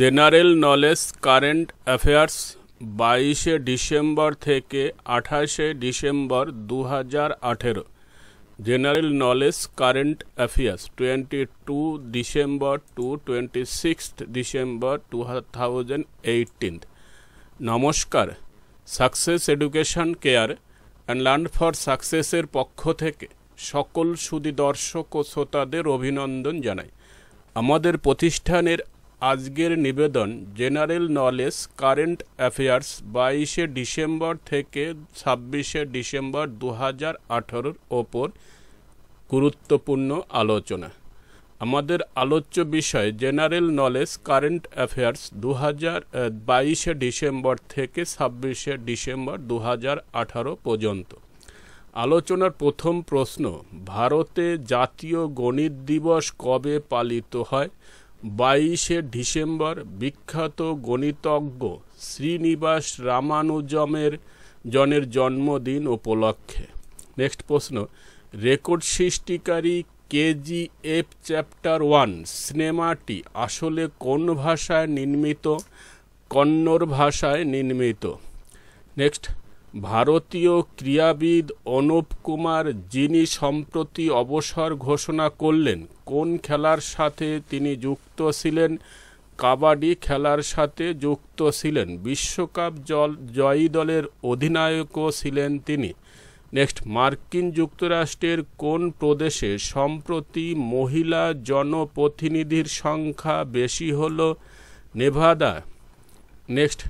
general knowledge current affairs বাইশে December থেকে আঠাশে ডিসেম্বর দু হাজার আঠেরো general knowledge current affairs twenty two December to twenty six December two thousand eighteen নমস্কার success education care and learn for সাকসেসের পক্ষ থেকে সকল সুদী দর্শক ও শ্রোতাদের অভিনন্দন জানাই আমাদের প্রতিষ্ঠানের আজকের নিবেদন জেনারেল নলেজ কারেন্ট অ্যাফেয়ার্স বাইশে ডিসেম্বর থেকে ছাব্বিশে ডিসেম্বর দু হাজার আঠারোর ওপর গুরুত্বপূর্ণ আলোচনা আমাদের আলোচ্য বিষয় জেনারেল নলেজ কারেন্ট অ্যাফেয়ার্স দু হাজার বাইশে ডিসেম্বর থেকে ছাব্বিশে ডিসেম্বর দু হাজার আঠারো পর্যন্ত আলোচনার প্রথম প্রশ্ন ভারতে জাতীয় গণিত দিবস কবে পালিত হয় বাইশে ডিসেম্বর বিখ্যাত গণিতজ্ঞ শ্রীনিবাস রামানুজমের জনের জন্মদিন উপলক্ষে নেক্সট প্রশ্ন রেকর্ড সৃষ্টিকারী কেজিএফ চ্যাপ্টার ওয়ান সিনেমাটি আসলে কোন ভাষায় নির্মিত কন্নড় ভাষায় নির্মিত নেক্সট ভারতীয় ক্রীড়াবিদ অনুপ কুমার যিনি সম্প্রতি অবসর ঘোষণা করলেন কোন খেলার সাথে তিনি যুক্ত ছিলেন কাবাডি খেলার সাথে যুক্ত ছিলেন বিশ্বকাপ জল জয়ী দলের অধিনায়কও ছিলেন তিনি নেক্সট মার্কিন যুক্তরাষ্ট্রের কোন প্রদেশে সম্প্রতি মহিলা জনপ্রতিনিধির সংখ্যা বেশি হল নেভাদা নেক্সট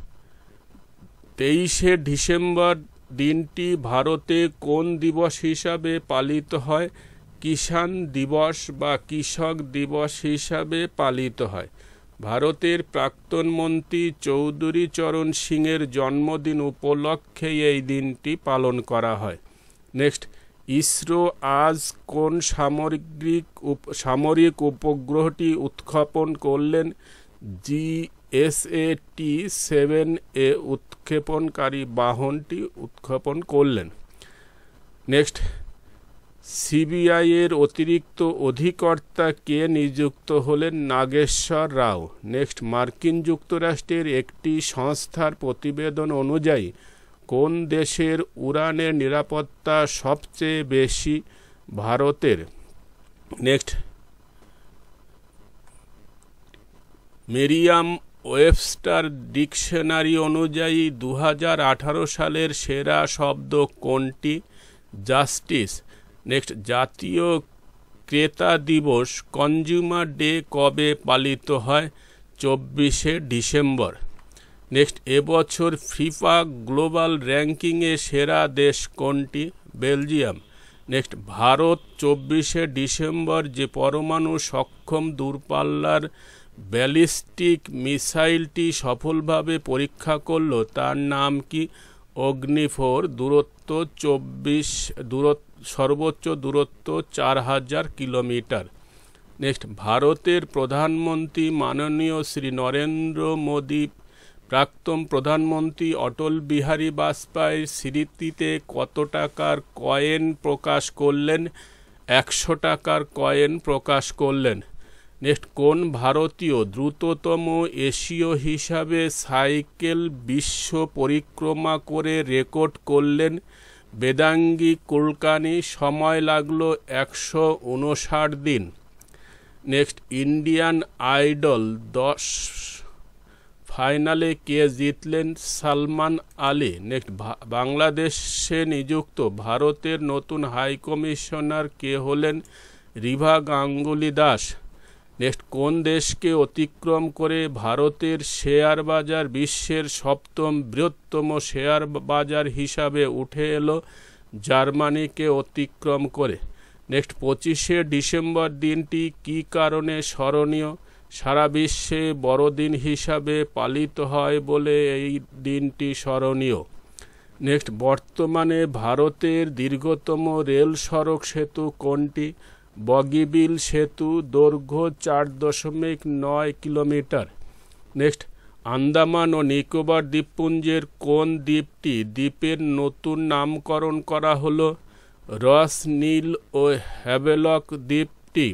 তেইশে ডিসেম্বর দিনটি ভারতে কোন দিবস হিসাবে পালিত হয় কিষাণ দিবস বা কৃষক দিবস হিসাবে পালিত হয় ভারতের প্রাক্তন মন্ত্রী চৌধুরী চরণ সিংয়ের জন্মদিন উপলক্ষে এই দিনটি পালন করা হয় নেক্সট ইসরো আজ কোন সামরিক সামরিক উপগ্রহটি উৎক্ষেপণ করলেন জি এসএটি সেভেন এ উৎক্ষেপণকারী বাহনটি উৎক্ষেপণ করলেন নেক্সট সিবিআইয়ের অতিরিক্ত অধিকর্তা কে নিযুক্ত হলেন নাগেশ্বর রাও নেক্সট মার্কিন যুক্তরাষ্ট্রের একটি সংস্থার প্রতিবেদন অনুযায়ী কোন দেশের উড়ানের নিরাপত্তা সবচেয়ে বেশি ভারতের নেক্সট মেরিয়াম ওয়েবস্টার ডিকশনারি অনুযায়ী দু সালের সেরা শব্দ কোনটি জাস্টিস নেক্সট জাতীয় ক্রেতা দিবস কনজিউমার ডে কবে পালিত হয় চব্বিশে ডিসেম্বর নেক্সট এবছর ফিফা গ্লোবাল র্যাঙ্কিংয়ে সেরা দেশ কোনটি বেলজিয়াম নেক্সট ভারত চব্বিশে ডিসেম্বর যে পরমাণু সক্ষম দূরপাল্লার ব্যালিস্টিক মিসাইলটি সফলভাবে পরীক্ষা করল তার নাম কি অগ্নিফোর দূরত্ব চব্বিশ দূরত্ব সর্বোচ্চ দূরত্ব চার হাজার কিলোমিটার নেক্সট ভারতের প্রধানমন্ত্রী মাননীয় শ্রী নরেন্দ্র মোদী প্রাক্তন প্রধানমন্ত্রী অটল বিহারী বাজপেয়ীর স্মৃতিতে কত টাকার কয়েন প্রকাশ করলেন একশো টাকার কয়েন প্রকাশ করলেন নেক্সট কোন ভারতীয় দ্রুততম এশীয় হিসাবে সাইকেল বিশ্ব পরিক্রমা করে রেকর্ড করলেন বেদাঙ্গি কুলকানি সময় লাগলো একশো উনষাট দিন নেক্সট ইন্ডিয়ান আইডল দশ ফাইনালে কে জিতলেন সালমান আলী নেক্সট বাংলাদেশে নিযুক্ত ভারতের নতুন হাইকমিশনার কে হলেন রিভা গাঙ্গুলি দাস নেক্সট কোন দেশকে অতিক্রম করে ভারতের শেয়ার বাজার বিশ্বের সপ্তম বৃহত্তম শেয়ার বাজার হিসাবে উঠে এলো জার্মানিকে অতিক্রম করে নেক্সট পঁচিশে ডিসেম্বর দিনটি কি কারণে স্মরণীয় সারা বিশ্বে বড়দিন হিসাবে পালিত হয় বলে এই দিনটি স্মরণীয় নেক্সট বর্তমানে ভারতের দীর্ঘতম রেল সড়ক সেতু কোনটি বগিবিল সেতু দৈর্ঘ্য চার দশমিক নয় কিলোমিটার নেক্সট আন্দামান ও নিকোবর দ্বীপপুঞ্জের কোন দ্বীপটি দ্বীপের নতুন নামকরণ করা হল রস নীল ও হ্যাভেলক দ্বীপটি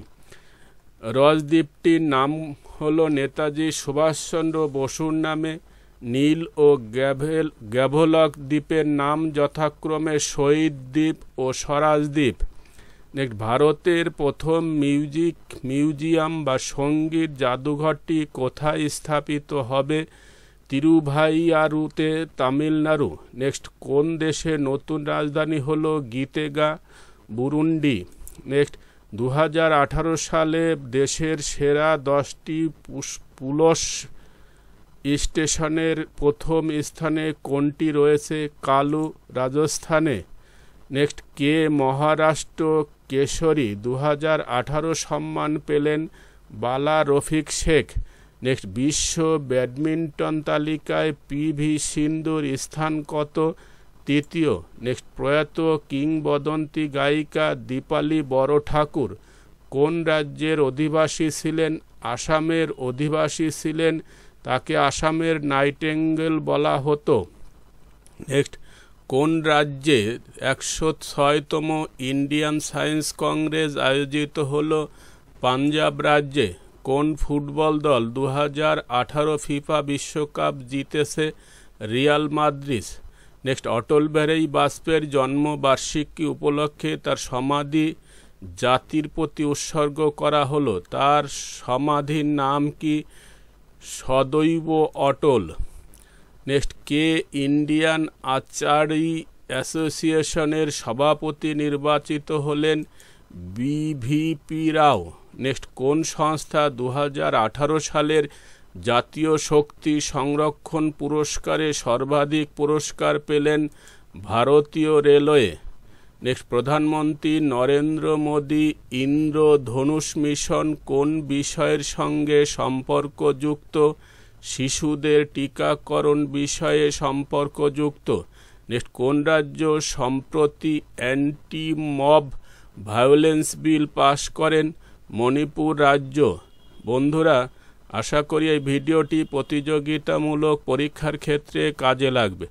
রস দ্বীপটির নাম হলো নেতাজি সুভাষচন্দ্র বসুর নামে নীল ও গ্যাভেল গ্যাভলক দ্বীপের নাম যথাক্রমে শহীদ দ্বীপ ও স্বরাজ দ্বীপ নেক্সট ভারতের প্রথম মিউজিক মিউজিয়াম বা সঙ্গীত জাদুঘরটি কোথায় স্থাপিত হবে তিরুভাইয়ারুতে তামিলনাড়ু নেক্সট কোন দেশে নতুন রাজধানী হল গীতেগা বুরুন্ডি নেক্সট দু সালে দেশের সেরা দশটি পুলস স্টেশনের প্রথম স্থানে কোনটি রয়েছে কালু রাজস্থানে নেক্সট কে মহারাষ্ট্র কেশরী দু সম্মান পেলেন বালা রফিক শেখ নেক্সট বিশ্ব ব্যাডমিন্টন তালিকায় পি ভি সিন্ধুর স্থান কত তৃতীয় নেক্সট প্রয়াত কিংবদন্তি গায়িকা দীপালি বড় ঠাকুর কোন রাজ্যের অধিবাসী ছিলেন আসামের অধিবাসী ছিলেন তাকে আসামের নাইটেঙ্গেল বলা হতো নেক্সট কোন রাজ্যে একশো ছয়তম ইন্ডিয়ান সায়েন্স কংগ্রেস আয়োজিত হল পাঞ্জাব রাজ্যে কোন ফুটবল দল দু হাজার আঠারো ফিফা বিশ্বকাপ জিতেছে রিয়াল মাদ্রিস নেক্সট অটল বেরেই বাজপেয়ীর জন্মবার্ষিকী উপলক্ষে তার সমাধি জাতির প্রতি উৎসর্গ করা হলো তার সমাধির নাম কি সদৈব অটল নেক্সট কে ইন্ডিয়ান আচারি অ্যাসোসিয়েশনের সভাপতি নির্বাচিত হলেন বিভিপি রাও নেক্সট কোন সংস্থা দু সালের জাতীয় শক্তি সংরক্ষণ পুরস্কারে সর্বাধিক পুরস্কার পেলেন ভারতীয় রেলওয়ে নেক্সট প্রধানমন্ত্রী নরেন্দ্র মোদী ইন্দ্রধনুষ মিশন কোন বিষয়ের সঙ্গে সম্পর্কযুক্ত শিশুদের টিকাকরণ বিষয়ে সম্পর্কযুক্ত নেক্সট কোন রাজ্য সম্প্রতি অ্যান্টি মব ভায়োলেন্স বিল পাশ করেন মণিপুর রাজ্য বন্ধুরা আশা করি এই ভিডিওটি প্রতিযোগিতামূলক পরীক্ষার ক্ষেত্রে কাজে লাগবে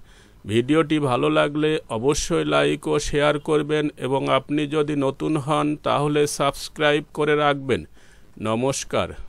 ভিডিওটি ভালো লাগলে অবশ্যই লাইক ও শেয়ার করবেন এবং আপনি যদি নতুন হন তাহলে সাবস্ক্রাইব করে রাখবেন নমস্কার